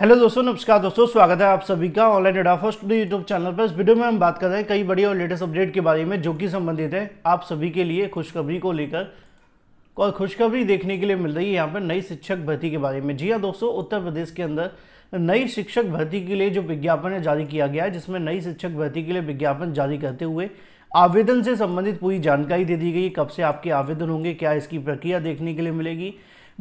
hello दोस्तों नमस्कार दोस्तों स्वागत है आप सभी का online data first YouTube channel पर इस वीडियो में हम बात कर रहे हैं कई बड़ी और लेटेस्ट अपडेट के बारे में जो कि संबंधित है आप सभी के लिए खुशखबरी को लेकर और खुशखबरी देखने के लिए मिल रही है यहाँ पर नई शिक्षक भर्ती के बारे में जी हाँ दोस्तों उत्तर प्रदेश के अंदर नई शिक्षक भर्ती के लिए जो विज्ञापन है जारी किया गया है जिसमें नई शिक्षक भर्ती के लिए विज्ञापन जारी करते हुए आवेदन से संबंधित पूरी जानकारी दे दी गई कब से आपके आवेदन होंगे क्या इसकी प्रक्रिया देखने के लिए मिलेगी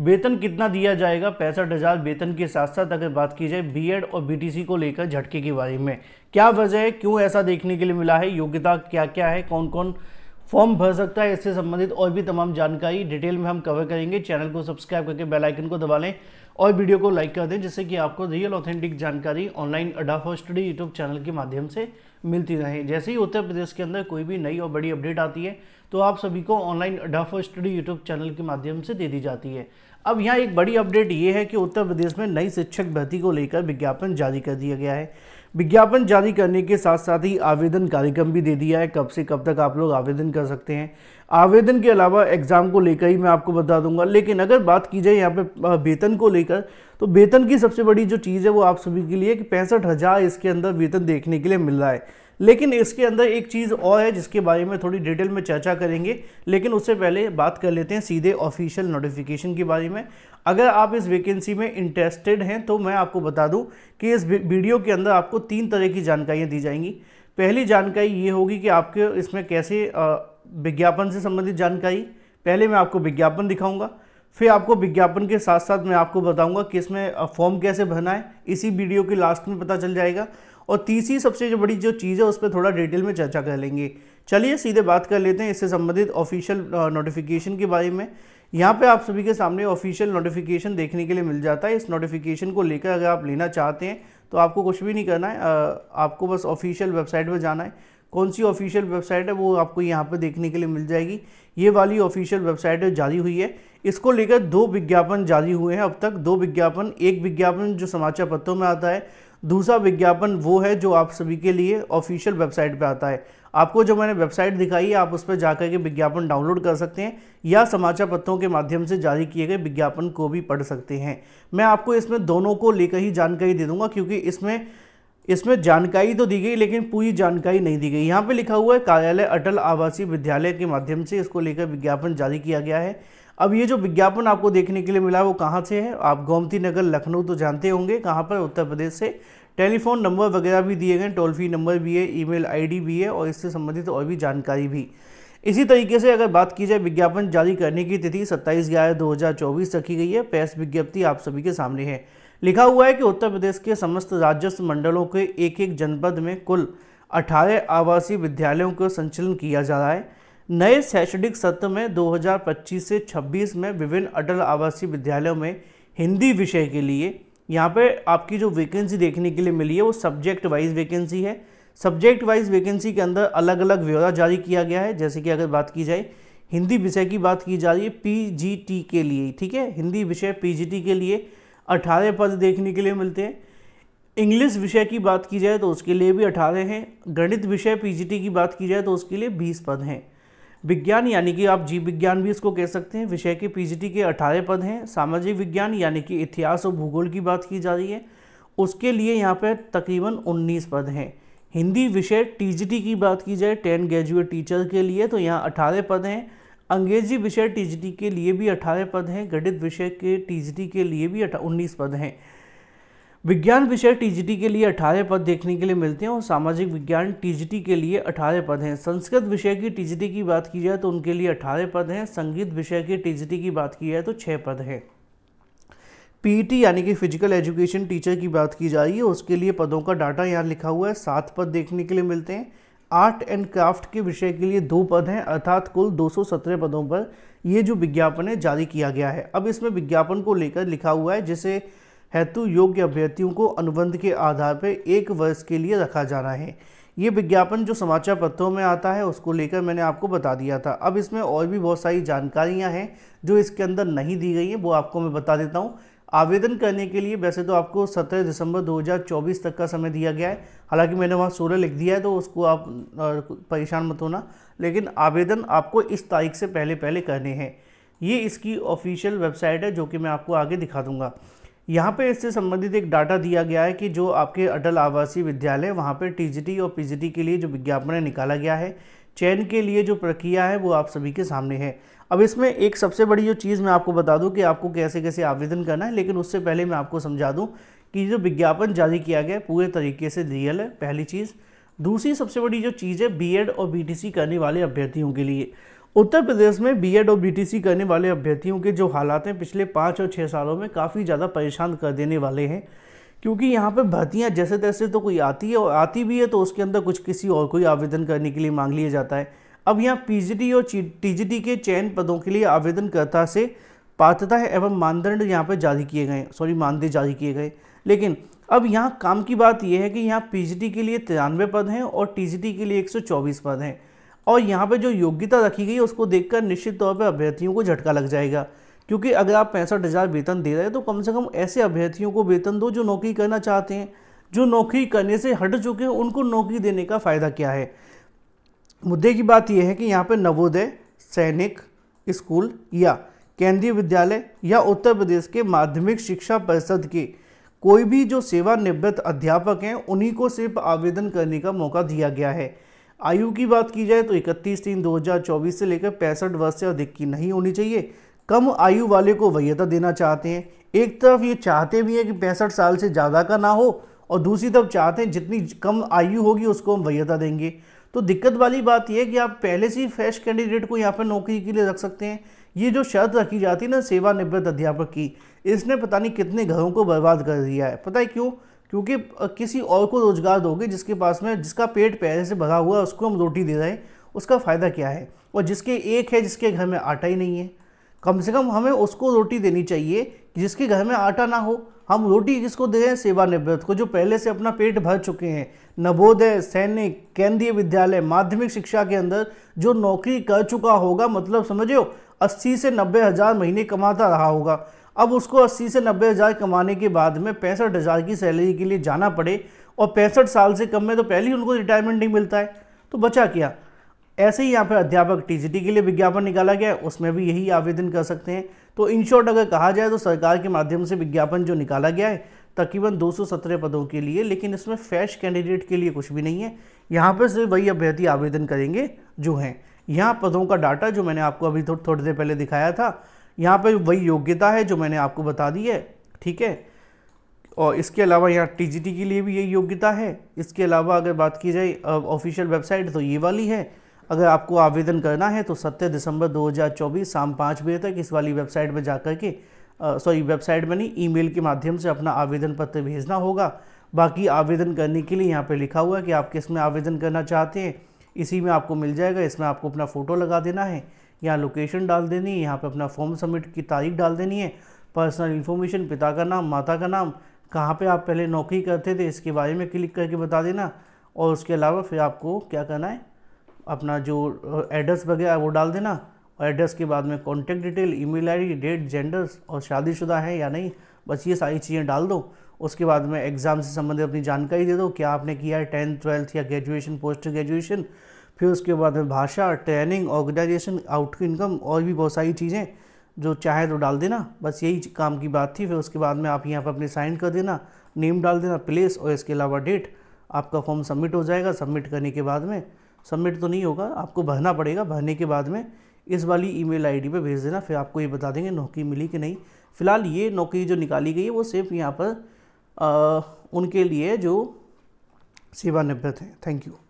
वेतन कितना दिया जाएगा पैंसठ हज़ार वेतन के साथ साथ अगर बात की जाए बीएड और बीटीसी को लेकर झटके के बारे में क्या वजह है क्यों ऐसा देखने के लिए मिला है योग्यता क्या क्या है कौन कौन फॉर्म भर सकता है इससे संबंधित और भी तमाम जानकारी डिटेल में हम कवर करेंगे चैनल को सब्सक्राइब करके बेलाइकन को दबा लें और वीडियो को लाइक कर दें जिससे कि आपको रियल ऑथेंटिक जानकारी online Adda for study YouTube channel के माध्यम से मिलती रहे जैसे ही उत्तर प्रदेश के अंदर कोई भी नई और बड़ी अपडेट आती है तो आप सभी को online Adda for study YouTube channel के माध्यम से दे दी जाती है अब यहाँ एक बड़ी अपडेट ये है कि उत्तर प्रदेश में नई शिक्षक भर्ती को लेकर विज्ञापन जारी कर दिया गया है विज्ञापन जारी करने के साथ साथ ही आवेदन कार्यक्रम भी दे दिया है कब से कब तक आप लोग आवेदन कर सकते हैं आवेदन के अलावा एग्ज़ाम को लेकर ही मैं आपको बता दूंगा लेकिन अगर बात की जाए यहाँ पे वेतन को लेकर तो वेतन की सबसे बड़ी जो चीज़ है वो आप सभी के लिए कि पैंसठ हज़ार इसके अंदर वेतन देखने के लिए मिल रहा है लेकिन इसके अंदर एक चीज़ और है जिसके बारे में थोड़ी डिटेल में चर्चा करेंगे लेकिन उससे पहले बात कर लेते हैं सीधे ऑफिशियल नोटिफिकेशन के बारे में अगर आप इस वैकेंसी में इंटरेस्टेड हैं तो मैं आपको बता दूं कि इस वीडियो के अंदर आपको तीन तरह की जानकारियाँ दी जाएंगी पहली जानकारी ये होगी कि आपके इसमें कैसे विज्ञापन से संबंधित जानकारी पहले मैं आपको विज्ञापन दिखाऊंगा फिर आपको विज्ञापन के साथ साथ मैं आपको बताऊंगा कि इसमें फॉर्म कैसे भरना है इसी वीडियो के लास्ट में पता चल जाएगा और तीसरी सबसे जो बड़ी जो चीज़ है उस पर थोड़ा डिटेल में चर्चा कर लेंगे चलिए सीधे बात कर लेते हैं इससे संबंधित ऑफिशियल नोटिफिकेशन के बारे में यहाँ पे आप सभी के सामने ऑफिशियल नोटिफिकेशन देखने के लिए मिल जाता है इस नोटिफिकेशन को लेकर अगर आप लेना चाहते हैं तो आपको कुछ भी नहीं करना है आपको बस ऑफिशियल वेबसाइट पर जाना है कौन सी ऑफिशियल वेबसाइट है वो आपको यहाँ पर देखने के लिए मिल जाएगी ये वाली ऑफिशियल वेबसाइट जारी हुई है इसको लेकर दो विज्ञापन जारी हुए हैं अब तक दो विज्ञापन एक विज्ञापन जो समाचार पत्रों में आता है दूसरा विज्ञापन वो है जो आप सभी के लिए ऑफिशियल वेबसाइट पे आता है आपको जो मैंने वेबसाइट दिखाई है आप उस पर जाकर के विज्ञापन डाउनलोड कर सकते हैं या समाचार पत्रों के माध्यम से जारी किए गए विज्ञापन को भी पढ़ सकते हैं मैं आपको इसमें दोनों को लेकर ही जानकारी दे दूंगा क्योंकि इसमें इसमें जानकारी तो दी गई लेकिन पूरी जानकारी नहीं दी गई यहाँ पे लिखा हुआ है कार्यालय अटल आवासीय विद्यालय के माध्यम से इसको लेकर विज्ञापन जारी किया गया है अब ये जो विज्ञापन आपको देखने के लिए मिला वो कहाँ से है आप गोमती नगर लखनऊ तो जानते होंगे कहाँ पर उत्तर प्रदेश से टेलीफोन नंबर वगैरह भी दिए गए टोल फ्री नंबर भी है ई मेल भी है और इससे संबंधित और भी जानकारी भी इसी तरीके से अगर बात की जाए विज्ञापन जारी करने की तिथि सत्ताईस ग्यारह 2024 रखी गई है प्रेस विज्ञप्ति आप सभी के सामने है लिखा हुआ है कि उत्तर प्रदेश के समस्त राजस्व मंडलों के एक एक जनपद में कुल 18 आवासीय विद्यालयों का संचालन किया जा रहा है नए शैक्षणिक सत्र में 2025 से 26 में विभिन्न अटल आवासीय विद्यालयों में हिंदी विषय के लिए यहाँ पर आपकी जो वैकेंसी देखने के लिए मिली है वो सब्जेक्ट वाइज वैकेंसी है सब्जेक्ट वाइज वैकेंसी के अंदर अलग अलग ब्यौरा जारी किया गया है जैसे कि अगर बात की जाए हिंदी विषय की बात की जा रही है पीजीटी के लिए ठीक है हिंदी विषय पीजीटी के लिए अठारह पद देखने के लिए मिलते हैं इंग्लिश विषय की बात की जाए तो उसके लिए भी अठारह हैं गणित विषय पीजीटी की बात की जाए तो उसके लिए बीस पद हैं विज्ञान यानी कि आप जीव विज्ञान भी इसको कह सकते हैं विषय के पीजीटी के अठारह पद हैं सामाजिक विज्ञान यानी कि इतिहास और भूगोल की बात की जा रही है उसके लिए यहाँ पर तकरीबन उन्नीस पद हैं हिंदी विषय टीजीटी की बात की जाए टेन ग्रेजुएट टीचर के लिए तो यहाँ अठारह पद हैं अंग्रेजी विषय टी के लिए भी अठारह पद हैं गणित विषय के टी के लिए भी उन्नीस पद हैं विज्ञान विषय टीजीटी के लिए अठारह पद देखने के लिए मिलते हैं और सामाजिक विज्ञान टी के लिए अठारह पद हैं संस्कृत विषय की टी की बात की जाए तो उनके लिए अठारह पद हैं संगीत विषय की टी की बात की जाए तो छः पद हैं पीईटी e यानी कि फिजिकल एजुकेशन टीचर की बात की जा रही है उसके लिए पदों का डाटा यहाँ लिखा हुआ है सात पद देखने के लिए मिलते हैं आर्ट एंड क्राफ्ट के विषय के लिए दो पद हैं अर्थात कुल 217 पदों पर ये जो विज्ञापन है जारी किया गया है अब इसमें विज्ञापन को लेकर लिखा हुआ है जिसे हेतु योग्य अभ्यर्थियों को अनुबंध के आधार पर एक वर्ष के लिए रखा जाना है ये विज्ञापन जो समाचार पत्रों में आता है उसको लेकर मैंने आपको बता दिया था अब इसमें और भी बहुत सारी जानकारियाँ हैं जो इसके अंदर नहीं दी गई हैं वो आपको मैं बता देता हूँ आवेदन करने के लिए वैसे तो आपको 17 दिसंबर 2024 तक का समय दिया गया है हालांकि मैंने वहाँ सोलह लिख दिया है तो उसको आप परेशान मत होना लेकिन आवेदन आपको इस तारीख से पहले पहले करने हैं ये इसकी ऑफिशियल वेबसाइट है जो कि मैं आपको आगे दिखा दूँगा यहाँ पे इससे संबंधित एक डाटा दिया गया है कि जो आपके अटल आवासीय विद्यालय वहाँ पर टी और पी के लिए जो विज्ञापन निकाला गया है चयन के लिए जो प्रक्रिया है वो आप सभी के सामने है अब इसमें एक सबसे बड़ी जो चीज़ मैं आपको बता दूं कि आपको कैसे कैसे आवेदन करना है लेकिन उससे पहले मैं आपको समझा दूं कि जो विज्ञापन जारी किया गया पूरे तरीके से रियल है पहली चीज़ दूसरी सबसे बड़ी जो चीज़ है बी और बी करने वाले अभ्यर्थियों के लिए उत्तर प्रदेश में बी और बी करने वाले अभ्यर्थियों के जो हालात हैं पिछले पाँच और छः सालों में काफ़ी ज़्यादा परेशान कर देने वाले हैं क्योंकि यहाँ पे भर्तियाँ जैसे तैसे तो कोई आती है और आती भी है तो उसके अंदर कुछ किसी और कोई आवेदन करने के लिए मांग लिया जाता है अब यहाँ पी और टी के चयन पदों के लिए आवेदनकर्ता से पात्रता है एवं मानदंड यहाँ पर जारी किए गए सॉरी मानदेय जारी किए गए लेकिन अब यहाँ काम की बात यह है कि यहाँ पी के लिए तिरानवे पद हैं और टी के लिए 124 पद हैं और यहाँ पे जो योग्यता रखी गई है उसको देखकर निश्चित तौर पर अभ्यर्थियों को झटका लग जाएगा क्योंकि अगर आप पैंसठ हज़ार वेतन दे रहे हैं तो कम से कम ऐसे अभ्यर्थियों को वेतन दो जो नौकरी करना चाहते हैं जो नौकरी करने से हट चुके हैं उनको नौकरी देने का फ़ायदा क्या है मुद्दे की बात यह है कि यहाँ पर नवोदय सैनिक स्कूल या केंद्रीय विद्यालय या उत्तर प्रदेश के माध्यमिक शिक्षा परिषद के कोई भी जो सेवानिवृत्त अध्यापक हैं उन्हीं को सिर्फ आवेदन करने का मौका दिया गया है आयु की बात की जाए तो 31 तीन 2024 से लेकर पैंसठ वर्ष से अधिक की नहीं होनी चाहिए कम आयु वाले को वैधता देना चाहते हैं एक तरफ ये चाहते भी हैं कि पैंसठ साल से ज़्यादा का ना हो और दूसरी तरफ चाहते हैं जितनी कम आयु होगी उसको हम वैधता देंगे तो दिक्कत वाली बात यह है कि आप पहले से ही फ्रेश कैंडिडेट को यहाँ पर नौकरी के लिए रख सकते हैं ये जो शर्त रखी जाती है ना सेवानिवृत्त अध्यापक की इसने पता नहीं कितने घरों को बर्बाद कर दिया है पता है क्यों क्योंकि किसी और को रोज़गार दोगे जिसके पास में जिसका पेट पहले से भरा हुआ है उसको हम रोटी दे रहे हैं उसका फ़ायदा क्या है और जिसके एक है जिसके घर में आटा ही नहीं है कम से कम हमें उसको रोटी देनी चाहिए जिसके घर में आटा ना हो हम रोटी किसको दे रहे हैं सेवानिवृत्त को जो पहले से अपना पेट भर चुके हैं नवोदय सैनिक केंद्रीय विद्यालय माध्यमिक शिक्षा के अंदर जो नौकरी कर चुका होगा मतलब समझो अस्सी से नब्बे हज़ार महीने कमाता रहा होगा अब उसको अस्सी से नब्बे हज़ार कमाने के बाद में पैंसठ हज़ार की सैलरी के लिए जाना पड़े और पैंसठ साल से कम में तो पहले ही उनको रिटायरमेंट नहीं मिलता है तो बचा क्या ऐसे ही यहाँ पर अध्यापक टीजीटी के लिए विज्ञापन निकाला गया उसमें भी यही आवेदन कर सकते हैं तो इन शॉर्ट अगर कहा जाए तो सरकार के माध्यम से विज्ञापन जो निकाला गया है तकरीबन दो पदों के लिए लेकिन इसमें फ्रेश कैंडिडेट के लिए कुछ भी नहीं है यहाँ पर सिर्फ वही अभ्यर्थी आवेदन करेंगे जो हैं यहाँ पदों का डाटा जो मैंने आपको अभी थोड़ी थोड़ी देर पहले दिखाया था यहाँ पर वही योग्यता है जो मैंने आपको बता दी है ठीक है और इसके अलावा यहाँ टीजीटी के लिए भी यही योग्यता है इसके अलावा अगर बात की जाए ऑफिशियल वेबसाइट तो ये वाली है अगर आपको आवेदन करना है तो 17 दिसंबर 2024 शाम पाँच बजे तक इस वाली वेबसाइट में जा कर के सॉरी वेबसाइट में नहीं ईमेल के माध्यम से अपना आवेदन पत्र भेजना होगा बाकी आवेदन करने के लिए यहाँ पे लिखा हुआ है कि आप किस में आवेदन करना चाहते हैं इसी में आपको मिल जाएगा इसमें आपको अपना फ़ोटो लगा देना है यहाँ लोकेशन डाल देनी है यहाँ पर अपना फॉर्म सबमिट की तारीख डाल देनी है पर्सनल इन्फॉर्मेशन पिता का नाम माता का नाम कहाँ पे आप पहले नौकरी करते थे इसके बारे में क्लिक करके बता देना और उसके अलावा फिर आपको क्या करना है अपना जो एड्रेस वगैरह वो डाल देना और एड्रेस के बाद में contact detail email ID date genders और शादीशुदा है या नहीं बस ये सारी चीज़ें डाल दो उसके बाद में एग्ज़ाम से संबंधित अपनी जानकारी दे दो क्या आपने किया है टेंथ ट्वेल्थ या ग्रेजुएशन पोस्ट ग्रेजुएशन फिर उसके बाद में भाषा ट्रेनिंग ऑर्गेनाइजेशन आउट इनकम और भी बहुत सारी चीज़ें जो चाहे तो डाल देना बस यही काम की बात थी फिर उसके बाद में आप यहाँ पर अपने साइन कर देना नेम डाल देना प्लेस और इसके अलावा डेट आपका फॉर्म सबमिट हो जाएगा सबमिट करने के बाद में सबमिट तो नहीं होगा आपको भरना पड़ेगा भरने के बाद में इस वाली ईमेल आईडी पे भेज देना फिर आपको ये बता देंगे नौकरी मिली कि नहीं फ़िलहाल ये नौकरी जो निकाली गई है वो सिर्फ यहाँ पर आ, उनके लिए जो सेवानिवृत्त हैं थैंक यू